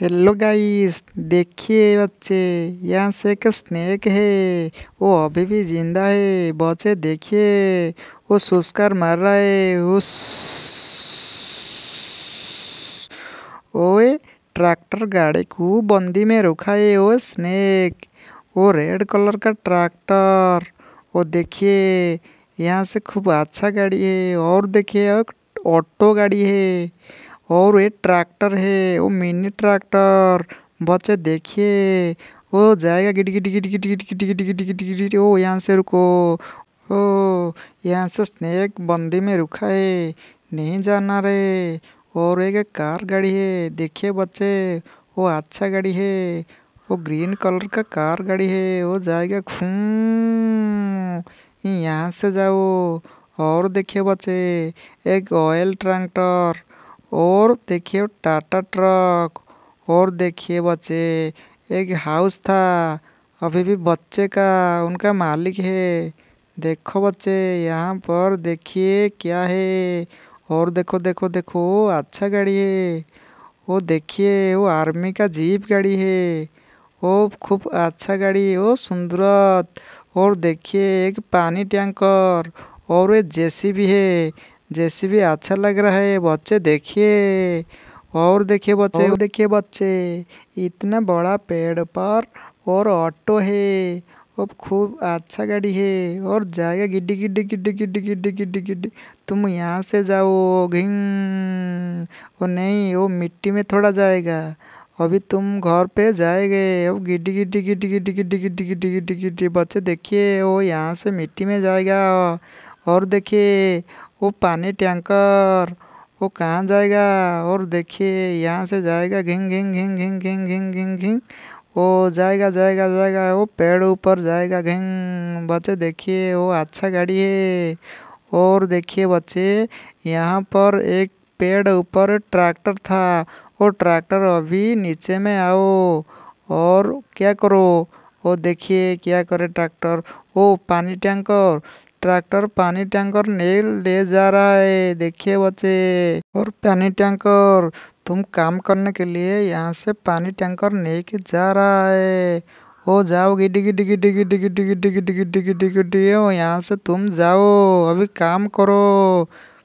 hello guys देखिए बच्चे यहाँ से एक स्नेक है वो अभी भी जिंदा है बच्चे देखिए वो सुस्कर मर रहा है उस ओए ट्रैक्टर गाड़ी को बंदी में रुखा है वो स्नेक वो रेड कलर का ट्रैक्टर वो देखिए यहाँ से खूब अच्छा गाड़ी है और देखिए एक ऑटो गाड़ी है और ये ट्रैक्टर है वो मिनी ट्रैक्टर बच्चे देखिए वो जाएगा गिट गिट गिट गिट गिट गिट गिट गिट गिट गिट ओ यहाँ से रुको ओ यहाँ से स्नेक बंदी में रुका है नहीं जाना रे और एक कार गाड़ी है देखिए बच्चे वो अच्छा गाड़ी है वो ग्रीन कलर का कार गाड़ी है वो जाएगा घूम यहाँ से जाओ और देखिए बच्चे एक ऑयल ट्रैक्टर और देखिए टाटा ट्रक और देखिए बच्चे एक हाउस था अभी भी बच्चे का उनका मालिक है देखो बच्चे यहाँ पर देखिए क्या है और देखो देखो देखो अच्छा गाड़ी है वो देखिए वो आर्मी का जीप गाड़ी है वो खूब अच्छा गाड़ी है वो सुंदरत और देखिए एक पानी टैंकर और ये जेसीबी भी है जैसे भी अच्छा लग रहा है बच्चे देखिए और देखिए बच्चे और देखिए बच्चे इतना बड़ा पेड़ पर और ऑटो है अब खूब अच्छा गाड़ी है और जाएगा गिड्डी गिड्डी गिड्डी गिड्डी गिड्डी गिड्डी गिड्डी तुम यहाँ से जाओ घिंग वो नहीं वो मिट्टी में थोड़ा जाएगा अभी तुम घर पे जाएंगे अब गिड्डी गिड्डी गिड्डी गिड्डी गिड्डी गिड्डी गिड्डी गिड्डी गिड्डी बच्चे देखिए वो यहाँ से मिट्टी में जाएगा और देखिए वो पानी टैंकर वो कहाँ जाएगा और देखिए यहाँ से जाएगा घिंग घिंग घिंग घिंग घिंग घिंग घिंग घिंग वो जाएगा जाएगा जाएगा वो पेड़ ऊपर जाएगा घिंग बच्चे देखिए वो अच्छा गाड़ी है और देखिए बच्चे यहाँ पर एक पेड़ ऊपर ट्रैक्टर था वो ट्रैक्टर अभी नीचे में आओ और क्या करो वो देखिए क्या करे ट्रैक्टर ओ पानी टैंकर ट्रैक्टर पानी टैंकर नहीं ले जा रहा है देखिए बच्चे और पानी टैंकर तुम काम करने के लिए यहाँ से पानी टैंकर नहीं के जा रहा है ओ जाओ गिडी डिगी डिगी डिगी डिगी डिगी डिगी यहाँ से तुम जाओ अभी काम करो